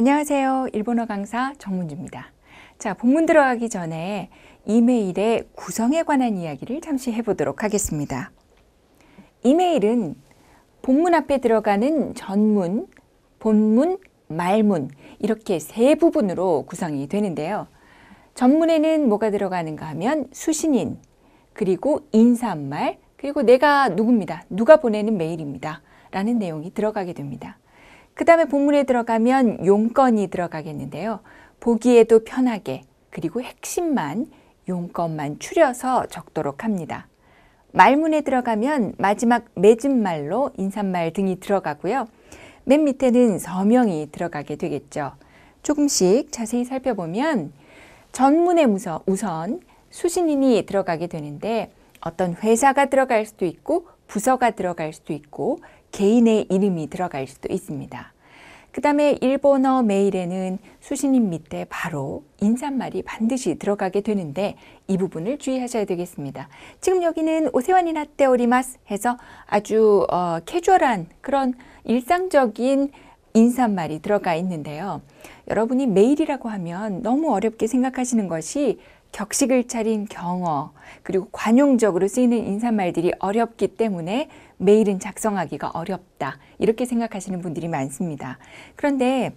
안녕하세요. 일본어 강사 정문주입니다. 자, 본문 들어가기 전에 이메일의 구성에 관한 이야기를 잠시 해보도록 하겠습니다. 이메일은 본문 앞에 들어가는 전문, 본문, 말문 이렇게 세 부분으로 구성이 되는데요. 전문에는 뭐가 들어가는가 하면 수신인, 그리고 인사말, 그리고 내가 누굽니다. 누가 보내는 메일입니다. 라는 내용이 들어가게 됩니다. 그 다음에 본문에 들어가면 용건이 들어가겠는데요. 보기에도 편하게 그리고 핵심만 용건만 추려서 적도록 합니다. 말문에 들어가면 마지막 맺은말로 인사말 등이 들어가고요. 맨 밑에는 서명이 들어가게 되겠죠. 조금씩 자세히 살펴보면 전문에 우선 수신인이 들어가게 되는데 어떤 회사가 들어갈 수도 있고 부서가 들어갈 수도 있고 개인의 이름이 들어갈 수도 있습니다. 그 다음에 일본어 메일에는 수신인 밑에 바로 인사말이 반드시 들어가게 되는데 이 부분을 주의하셔야 되겠습니다. 지금 여기는 오세완이나 때오리마스 해서 아주 어, 캐주얼한 그런 일상적인 인사말이 들어가 있는데요. 여러분이 매일이라고 하면 너무 어렵게 생각하시는 것이 격식을 차린 경어 그리고 관용적으로 쓰이는 인사말들이 어렵기 때문에 메일은 작성하기가 어렵다 이렇게 생각하시는 분들이 많습니다. 그런데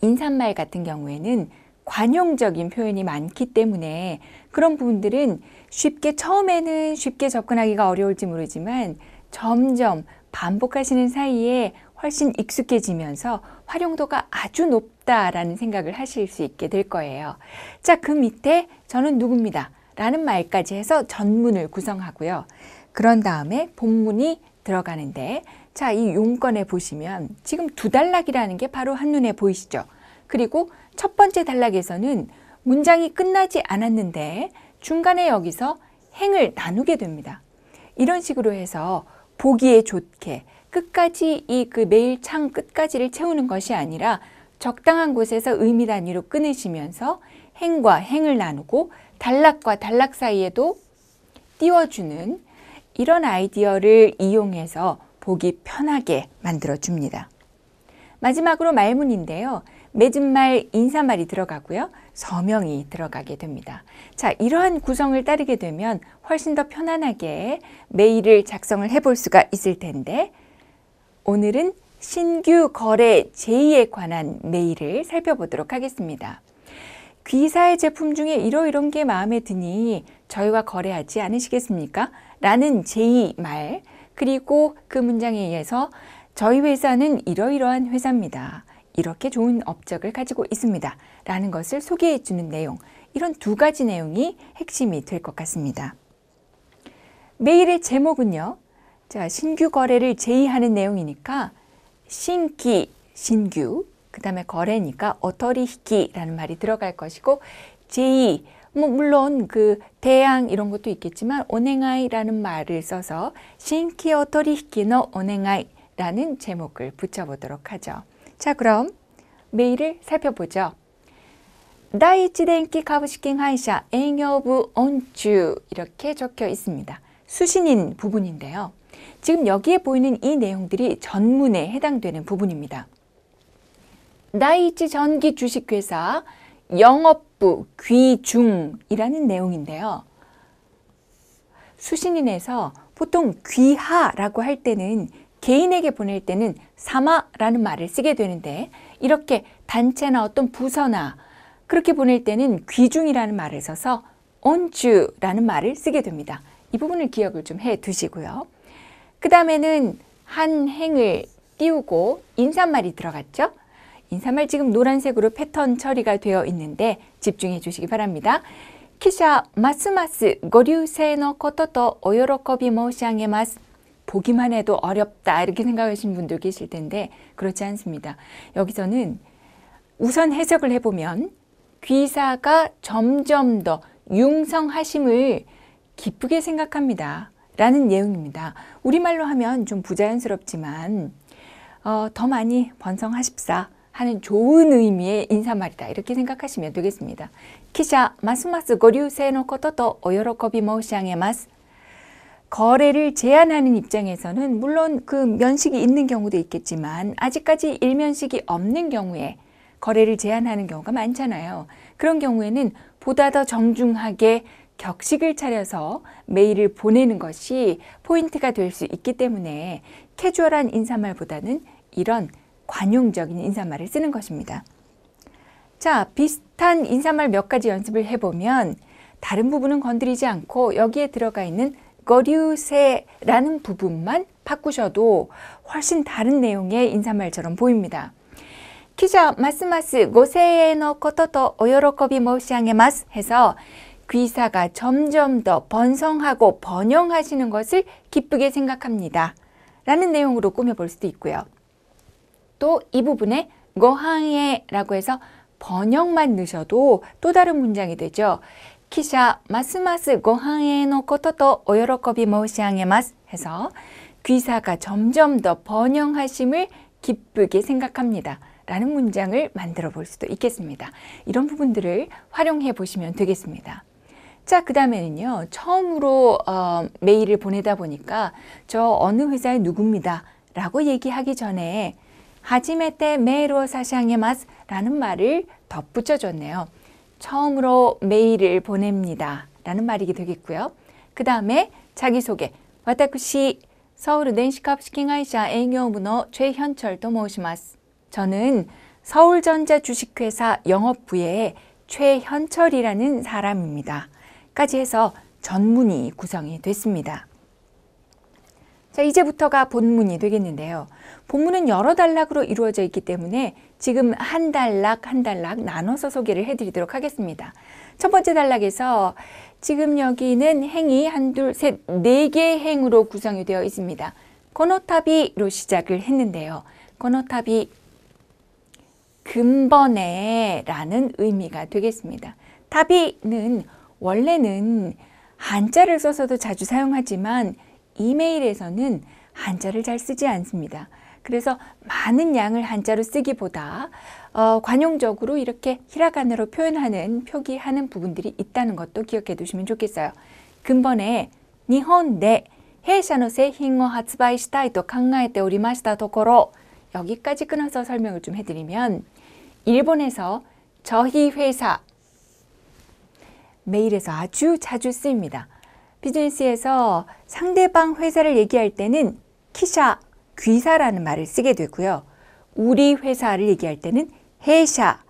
인사말 같은 경우에는 관용적인 표현이 많기 때문에 그런 부분들은 쉽게 처음에는 쉽게 접근하기가 어려울지 모르지만 점점 반복하시는 사이에 훨씬 익숙해지면서 활용도가 아주 높다라는 생각을 하실 수 있게 될 거예요. 자, 그 밑에 저는 누굽니다. 라는 말까지 해서 전문을 구성하고요. 그런 다음에 본문이 들어가는데 자, 이 용건에 보시면 지금 두 단락이라는 게 바로 한눈에 보이시죠? 그리고 첫 번째 단락에서는 문장이 끝나지 않았는데 중간에 여기서 행을 나누게 됩니다. 이런 식으로 해서 보기에 좋게 끝까지 이 그메일창 끝까지를 채우는 것이 아니라 적당한 곳에서 의미 단위로 끊으시면서 행과 행을 나누고 단락과 단락 사이에도 띄워주는 이런 아이디어를 이용해서 보기 편하게 만들어줍니다. 마지막으로 말문인데요. 맺은말 인사말이 들어가고요. 서명이 들어가게 됩니다. 자, 이러한 구성을 따르게 되면 훨씬 더 편안하게 메일을 작성을 해 볼 수가 있을 텐데 오늘은 신규 거래 제의에 관한 메일을 살펴보도록 하겠습니다. 귀사의 제품 중에 이러이런 게 마음에 드니 저희와 거래하지 않으시겠습니까? 라는 제의 말 그리고 그 문장에 의해서 저희 회사는 이러이러한 회사입니다. 이렇게 좋은 업적을 가지고 있습니다. 라는 것을 소개해 주는 내용 이런 두 가지 내용이 핵심이 될 것 같습니다. 메일의 제목은요. 자, 신규 거래를 제의하는 내용이니까 신기, 신규, 그 다음에 거래니까 어터리히키라는 말이 들어갈 것이고 제의, 뭐 물론 그 대항 이런 것도 있겠지만 오행아이라는 말을 써서 신기 어터리히키노 오행아이라는 제목을 붙여보도록 하죠. 자, 그럼 메일을 살펴보죠. 第一電気株式会社営業部온주 이렇게 적혀 있습니다. 수신인 부분인데요. 지금 여기에 보이는 이 내용들이 전문에 해당되는 부분입니다. 나이치 전기 주식회사 영업부 귀중이라는 내용인데요. 수신인에서 보통 귀하라고 할 때는 개인에게 보낼 때는 사마라는 말을 쓰게 되는데 이렇게 단체나 어떤 부서나 그렇게 보낼 때는 귀중이라는 말을 써서 온주라는 말을 쓰게 됩니다. 이 부분을 기억을 좀 해 두시고요. 그 다음에는 한 행을 띄우고 인사말이 들어갔죠? 인사말 지금 노란색으로 패턴 처리가 되어 있는데 집중해 주시기 바랍니다. 기샤 마스마스 고류세노 코토토 오요로코비 모시앙에마스 보기만 해도 어렵다 이렇게 생각하시는 분들 계실 텐데 그렇지 않습니다. 여기서는 우선 해석을 해보면 귀사가 점점 더 융성하심을 기쁘게 생각합니다. 라는 내용입니다. 우리말로 하면 좀 부자연스럽지만 어, 더 많이 번성하십사 하는 좋은 의미의 인사말이다 이렇게 생각하시면 되겠습니다. 키샤 마스마스 고류세노 코토토 오요로코비 모시앙에마스 거래를 제한하는 입장에서는 물론 그 면식이 있는 경우도 있겠지만 아직까지 일면식이 없는 경우에 거래를 제한하는 경우가 많잖아요. 그런 경우에는 보다 더 정중하게 격식을 차려서 메일을 보내는 것이 포인트가 될 수 있기 때문에 캐주얼한 인사말보다는 이런 관용적인 인사말을 쓰는 것입니다. 자, 비슷한 인사말 몇 가지 연습을 해보면 다른 부분은 건드리지 않고 여기에 들어가 있는 거류새라는 부분만 바꾸셔도 훨씬 다른 내용의 인사말처럼 보입니다. 기자, 마스마스 고세의 노코토토 오요로코비 모시앙에마스 해서 귀사가 점점 더 번성하고 번영하시는 것을 기쁘게 생각합니다. 라는 내용으로 꾸며볼 수도 있고요. 또 이 부분에 거항에 라고 해서 번역만 넣으셔도 또 다른 문장이 되죠. 기샤 마스마스 고항에노 코토토 오요로코비 모시앙에마스 해서 귀사가 점점 더 번영하심을 기쁘게 생각합니다. 라는 문장을 만들어 볼 수도 있겠습니다. 이런 부분들을 활용해 보시면 되겠습니다. 자, 그 다음에는요, 처음으로 어, 메일을 보내다 보니까 저 어느 회사의 누굽니다. 라고 얘기하기 전에 하지메테 메로 사샹에마스 시 라는 말을 덧붙여줬네요. 처음으로 메일을 보냅니다. 라는 말이 되겠고요. 그 다음에 자기소개. 와타쿠시 서울 은렌시카 시킹아이샤 애교부노 최현철도 모시마스. 저는 서울전자 주식회사 영업부의 최현철이라는 사람입니다. 까지 해서 전문이 구성이 됐습니다. 자, 이제부터가 본문이 되겠는데요. 본문은 여러 단락으로 이루어져 있기 때문에 지금 한 단락 한 단락 나눠서 소개를 해드리도록 하겠습니다. 첫 번째 단락에서 지금 여기는 행이 한, 둘, 셋, 네개 행으로 구성이 되어 있습니다. 코노타비로 시작을 했는데요. 코노타비 근본에 라는 의미가 되겠습니다. 타비는 원래는 한자를 써서도 자주 사용하지만 이메일에서는 한자를 잘 쓰지 않습니다. 그래서 많은 양을 한자로 쓰기보다 어, 관용적으로 이렇게 히라가나로 표현하는 표기하는 부분들이 있다는 것도 기억해 두시면 좋겠어요. 근본에 니혼 내 해샤노 세힝어 하츠바이시타이토 칸가에테 오리마시다 도코로 여기까지 끊어서 설명을 좀 해드리면 일본에서 저희 회사 메일에서 아주 자주 쓰입니다. 비즈니스에서 상대방 회사를 얘기할 때는 키샤, 귀사라는 말을 쓰게 되고요. 우리 회사를 얘기할 때는 해샤,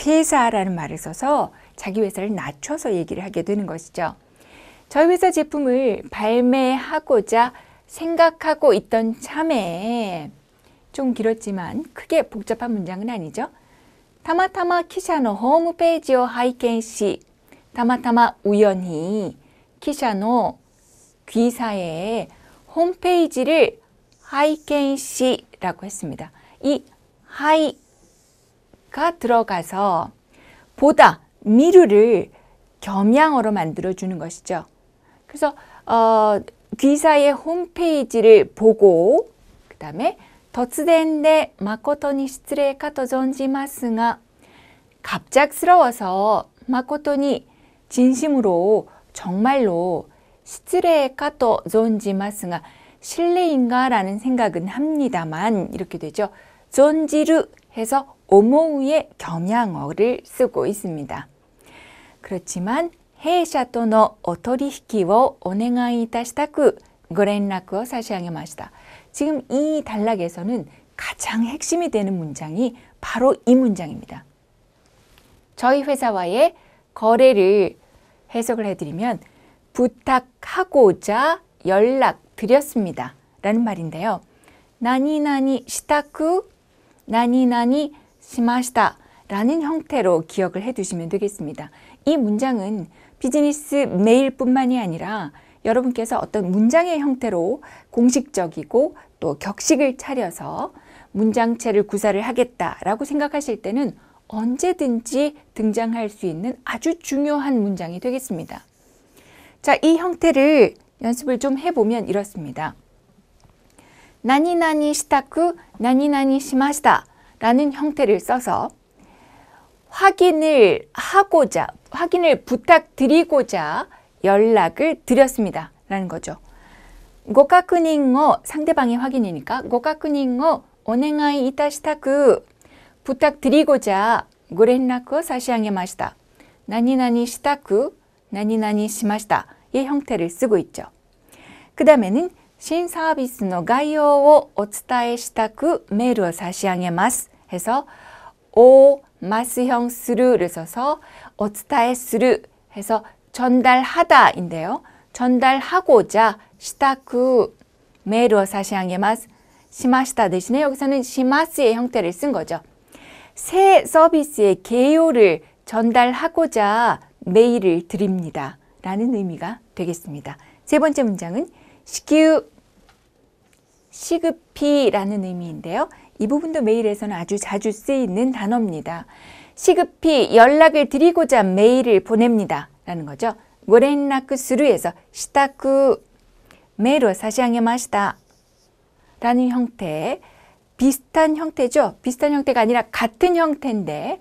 회사라는 말을 써서 자기 회사를 낮춰서 얘기를 하게 되는 것이죠. 저희 회사 제품을 발매하고자 생각하고 있던 참에 좀 길었지만 크게 복잡한 문장은 아니죠. 타마타마 키샤의 홈페이지를 발견시 た마た마우연히키샤노귀사의 홈페이지를 하이켄시라고 했습니다. 이 하이가 들어가서 보다 미루를 겸양어로 만들어 주는 것이죠. 그래서 어, 귀사의 홈페이지를 보고 그 다음에 突然데 마코토니 시트레 카토 존지마스가 갑작스러워서 마코토니 진심으로 정말로 시트레카토 존지마스가 실례인가 라는 생각은 합니다만 이렇게 되죠. 존지르 해서 오모우의 경양어를 쓰고 있습니다. 그렇지만 해샤토노 오토리히키오 오네가이타시타쿠 고렌라쿠오 사시앙에마시다. 지금 이 단락에서는 가장 핵심이 되는 문장이 바로 이 문장입니다. 저희 회사와의 거래를 해석을 해드리면 부탁하고자 연락드렸습니다. 라는 말인데요. 나니나니 시타쿠 나니나니 시마시다 라는 형태로 기억을 해두시면 되겠습니다. 이 문장은 비즈니스 메일뿐만이 아니라 여러분께서 어떤 문장의 형태로 공식적이고 또 격식을 차려서 문장체를 구사를 하겠다라고 생각하실 때는 언제든지 등장할 수 있는 아주 중요한 문장이 되겠습니다. 자, 이 형태를 연습을 좀 해보면 이렇습니다. 나니나니 시타쿠 나니나니 시마시다 라는 형태를 써서 확인을 하고자 확인을 부탁드리고자 연락을 드렸습니다 라는 거죠. 고카쿠닝어 상대방의 확인이니까 고카쿠닝어 오네가이 이타시타쿠 부탁드리고자 고렌라크 사시앙에마시다. 나니나니 시타쿠 나니나니 시마시다의 형태를 쓰고 있죠. 그 다음에는 신서비스의 가요を お伝えしたく 메일을 사시앙에ます 해서 오 마스형 스루를 써서 어츠타에 스루 해서 전달하다인데요. 전달하고자 시타쿠 메일을 사시앙에ます 시마시다 대신에 여기서는 시마스의 형태를 쓴 거죠. 새 서비스의 개요를 전달하고자 메일을 드립니다. 라는 의미가 되겠습니다. 세 번째 문장은 시규 시급히라는 의미인데요. 이 부분도 메일에서는 아주 자주 쓰이는 단어입니다. 시급히 연락을 드리고자 메일을 보냅니다. 라는 거죠. 고렌락する에서 시타쿠 메일로 사시앙에 마시다 라는 형태의 비슷한 형태죠. 비슷한 형태가 아니라 같은 형태인데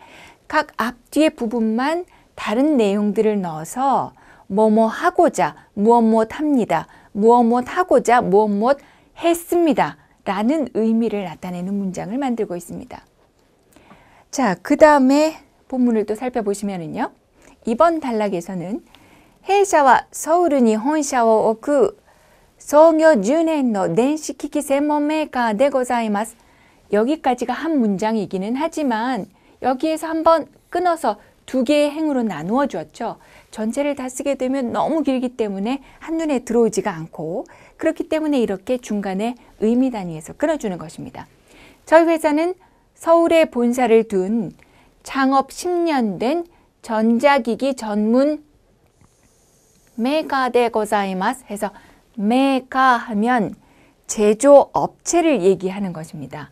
각 앞뒤의 부분만 다른 내용들을 넣어서 뭐뭐 하고자 무엇무엇 합니다. 무엇무엇 하고자 무엇무엇 했습니다. 라는 의미를 나타내는 문장을 만들고 있습니다. 자, 그 다음에 본문을 또 살펴보시면은요. 이번 단락에서는 해샤와 서울은이 혼샤와 오크 성여 준행의 낸시키키 세모 메가되고ございます 여기까지가 한 문장이기는 하지만 여기에서 한번 끊어서 두 개의 행으로 나누어 주었죠. 전체를 다 쓰게 되면 너무 길기 때문에 한눈에 들어오지가 않고 그렇기 때문에 이렇게 중간에 의미 단위에서 끊어주는 것입니다. 저희 회사는 서울에 본사를 둔 창업 10년 된 전자기기 전문 메가데 고사이마스 해서 메가 하면 제조업체를 얘기하는 것입니다.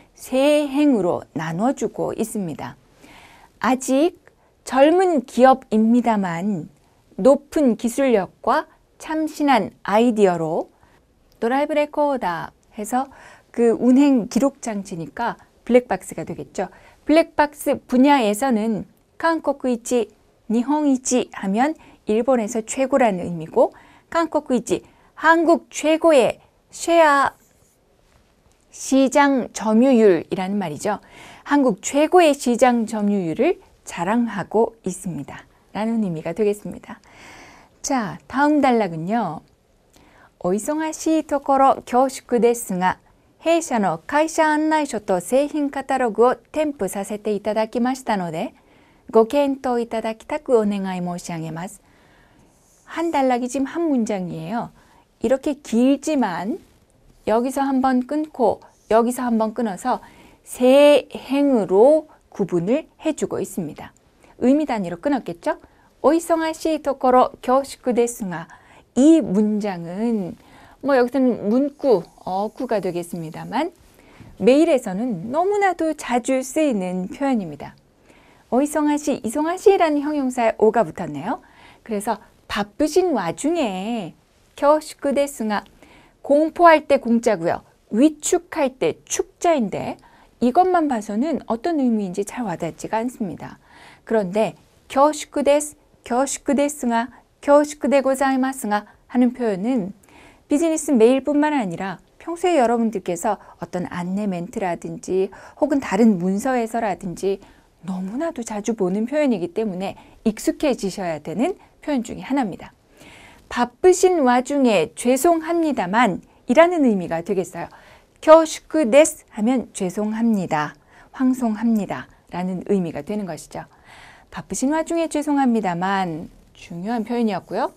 세 행으로 나눠주고 있습니다. 아직 젊은 기업입니다만 높은 기술력과 참신한 아이디어로 드라이브 레코다 해서 그 운행 기록 장치니까 블랙박스가 되겠죠. 블랙박스 분야에서는 한국이지, 니홍이지 하면 일본에서 최고라는 의미고 한국이지, 한국 최고의 쉐아 시장 점유율이라는 말이죠. 한국 최고의 시장 점유율을 자랑하고 있습니다. 라는 의미가 되겠습니다. 자, 다음 단락은요.お忙しいところ恐縮ですが、 弊社の会社案内書と製品カタログを添付させていただきましたので、ご検討いただきたくお願い申し上げます。한 단락이 지금 한 문장이에요. 이렇게 길지만 여기서 한번 끊고 여기서 한번 끊어서 세 행으로 구분을 해주고 있습니다. 의미 단위로 끊었겠죠? 오이성아시 토코로 교식구데스가 이 문장은 뭐 여기서는 문구, 어구가 되겠습니다만 메일에서는 너무나도 자주 쓰이는 표현입니다. 오이성아시, 이성아시라는 형용사에 오가 붙었네요. 그래서 바쁘신 와중에 교식구데스가 공포할 때공짜고요 위축할 때 축자인데 이것만 봐서는 어떤 의미인지 잘 와닿지가 않습니다. 그런데 겨슈크데스, 겨슈크데스가, 겨슈크데고자이마스가 하는 표현은 비즈니스 메일뿐만 아니라 평소에 여러분들께서 어떤 안내 멘트라든지 혹은 다른 문서에서라든지 너무나도 자주 보는 표현이기 때문에 익숙해지셔야 되는 표현 중에 하나입니다. 바쁘신 와중에 죄송합니다만 이라는 의미가 되겠어요. 켜슈크데스 하면 죄송합니다. 황송합니다. 라는 의미가 되는 것이죠. 바쁘신 와중에 죄송합니다만 중요한 표현이었고요.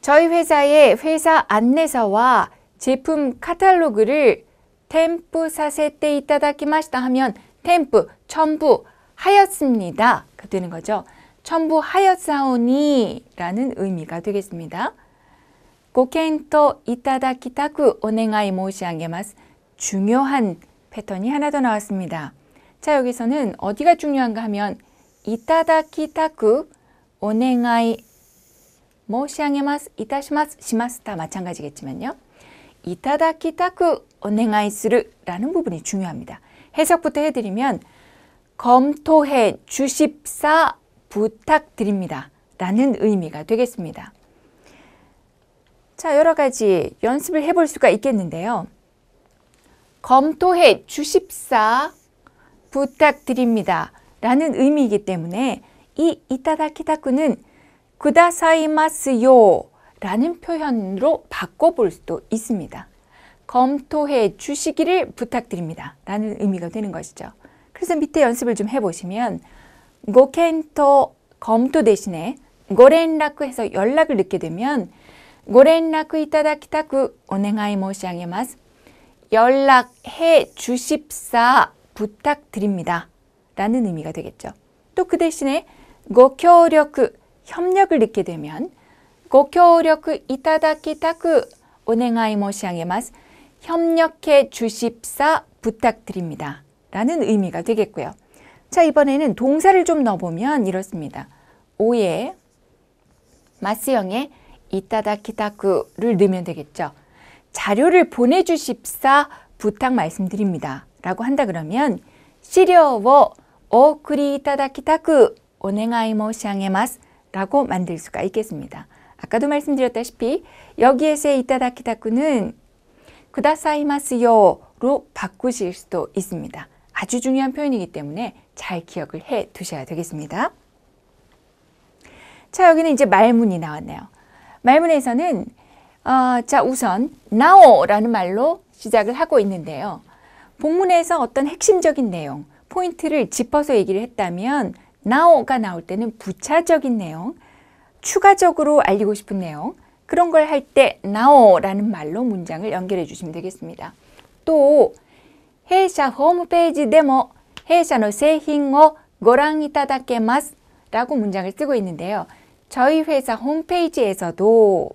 저희 회사의 회사 안내서와 제품 카탈로그를 템프 사세때 이따다키마시다 하면 템프, 첨부, 하였습니다가 되는 거죠. 첨부하였사오니 라는 의미가 되겠습니다. 고検討 이따다키타쿠 오네가이 모시아게마스 중요한 패턴이 하나 더 나왔습니다. 자 여기서는 어디가 중요한가 하면 이따다키타쿠 오네가이 모시아게마스 이타시마스 시마스타 마찬가지겠지만요. 이따다키타쿠 오네가이する 라는 부분이 중요합니다. 해석부터 해드리면 검토해 주십사 부탁드립니다. 라는 의미가 되겠습니다. 자, 여러 가지 연습을 해 볼 수가 있겠는데요. 검토해 주십사 부탁드립니다. 라는 의미이기 때문에 이 이타다키타쿠는 구다사이마스요 라는 표현으로 바꿔볼 수도 있습니다. 검토해 주시기를 부탁드립니다. 라는 의미가 되는 것이죠. 그래서 밑에 연습을 좀 해보시면 고켄討 검토 대신에 고라쿠해서 연락을 늦게 되면 고連絡いただきたくお願い申し上げます. 연락해 주십사 부탁드립니다. 라는 의미가 되겠죠. 또 그 대신에 고協力 협력을 넣게 되면 고協力いただきたくお願い申し上げます. 협력해 주십사 부탁드립니다. 라는 의미가 되겠고요. 자, 이번에는 동사를 좀 넣어보면 이렇습니다. 오에 마스형의 이따다키타쿠를 넣으면 되겠죠. 자료를 보내주십사 부탁 말씀드립니다. 라고 한다 그러면 시료워 오크리이타다키타쿠 어, 오네가이모시앙에마스 라고 만들 수가 있겠습니다. 아까도 말씀드렸다시피 여기에서의 이따다키타쿠는 구다사이마스요로 바꾸실 수도 있습니다. 아주 중요한 표현이기 때문에 잘 기억을 해 두셔야 되겠습니다. 자, 여기는 이제 말문이 나왔네요. 말문에서는 어, 자 우선 now라는 말로 시작을 하고 있는데요. 본문에서 어떤 핵심적인 내용, 포인트를 짚어서 얘기를 했다면 now가 나올 때는 부차적인 내용, 추가적으로 알리고 싶은 내용, 그런 걸 할 때 now라는 말로 문장을 연결해 주시면 되겠습니다. 또 회사 홈페이지 데모 회사의 세힌어 고랑이타다케마스 라고 문장을 쓰고 있는데요. 저희 회사 홈페이지에서도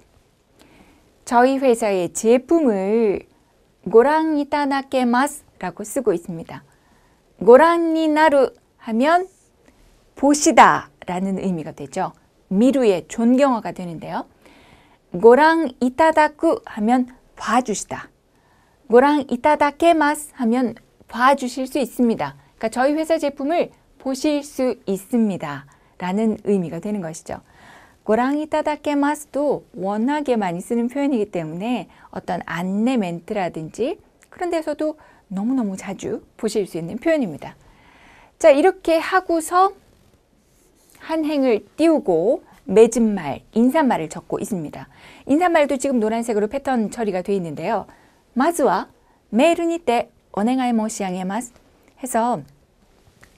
저희 회사의 제품을 고랑이타다케마스 라고 쓰고 있습니다. 고랑이나루 하면 보시다 라는 의미가 되죠. 미루의 존경어가 되는데요. 고랑 이타다쿠 하면 봐주시다. 고랑 이타다케마스 하면 봐주실 수 있습니다. 그러니까 저희 회사 제품을 보실 수 있습니다. 라는 의미가 되는 것이죠. 고랑이 따다케마스도 워낙에 많이 쓰는 표현이기 때문에 어떤 안내 멘트라든지 그런 데서도 너무너무 자주 보실 수 있는 표현입니다. 자, 이렇게 하고서 한 행을 띄우고 맺은말, 인사말을 적고 있습니다. 인사말도 지금 노란색으로 패턴 처리가 되어 있는데요. 마즈와 메르니때 언행하에 모시앙에마스 해서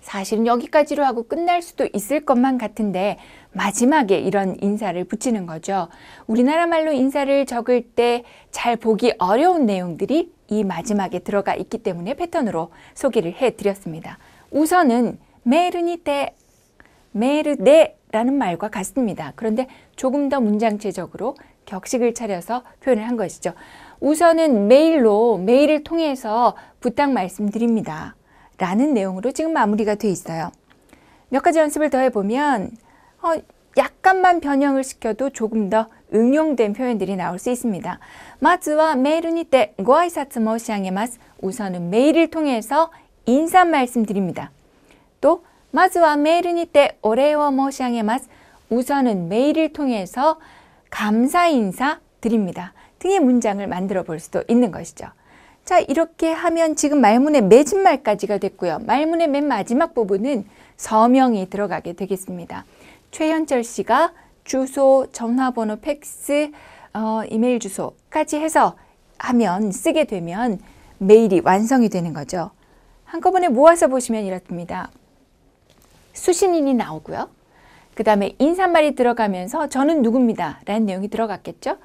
사실은 여기까지로 하고 끝날 수도 있을 것만 같은데 마지막에 이런 인사를 붙이는 거죠. 우리나라 말로 인사를 적을 때 잘 보기 어려운 내용들이 이 마지막에 들어가 있기 때문에 패턴으로 소개를 해드렸습니다. 우선은 메르니테, 메르데라는 말과 같습니다. 그런데 조금 더 문장체적으로 격식을 차려서 표현을 한 것이죠. 우선은 메일로 메일을 통해서 부탁 말씀드립니다. 라는 내용으로 지금 마무리가 돼 있어요. 몇 가지 연습을 더 해보면 어, 약간만 변형을 시켜도 조금 더 응용된 표현들이 나올 수 있습니다. 마즈와 메일니 때 고아이사츠 모시앙에마스 우선은 메일을 통해서 인사 말씀드립니다. 또 마즈와 메일니 때 오레오 모시앙에마스 우선은 메일을 통해서 감사 인사 드립니다. 등의 문장을 만들어 볼 수도 있는 것이죠. 자 이렇게 하면 지금 말문의 맺진말까지가 됐고요. 말문의 맨 마지막 부분은 서명이 들어가게 되겠습니다. 최현철 씨가 주소, 전화번호, 팩스, 어, 이메일 주소까지 해서 하면 쓰게 되면 메일이 완성이 되는 거죠. 한꺼번에 모아서 보시면 이렇습니다. 수신인이 나오고요. 그 다음에 인사말이 들어가면서 저는 누굽니다 라는 내용이 들어갔겠죠.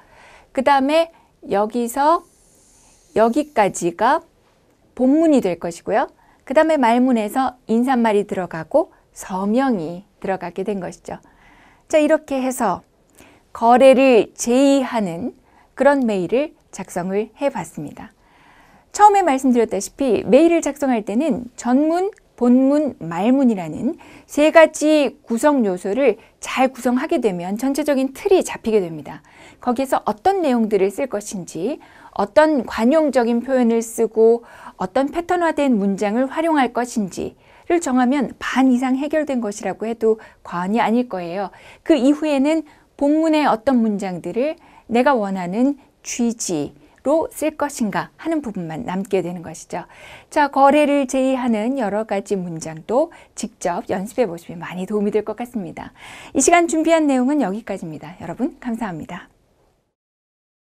그 다음에 여기서 여기까지가 본문이 될 것이고요. 그 다음에 말문에서 인사말이 들어가고 서명이 들어가게 된 것이죠. 자, 이렇게 해서 거래를 제의하는 그런 메일을 작성을 해 봤습니다. 처음에 말씀드렸다시피 메일을 작성할 때는 전문 본문, 말문이라는 세 가지 구성 요소를 잘 구성하게 되면 전체적인 틀이 잡히게 됩니다. 거기에서 어떤 내용들을 쓸 것인지, 어떤 관용적인 표현을 쓰고 어떤 패턴화된 문장을 활용할 것인지, 를 정하면 반 이상 해결된 것이라고 해도 과언이 아닐 거예요. 그 이후에는 본문의 어떤 문장들을 내가 원하는 취지, 로쓸 것인가 하는 부분만 남게 되는 것이죠. 자, 거래를 제의하는 여러 가지 문장도 직접 연습해 보시면 많이 도움이 될 것 같습니다. 이 시간 준비한 내용은 여기까지입니다. 여러분, 감사합니다.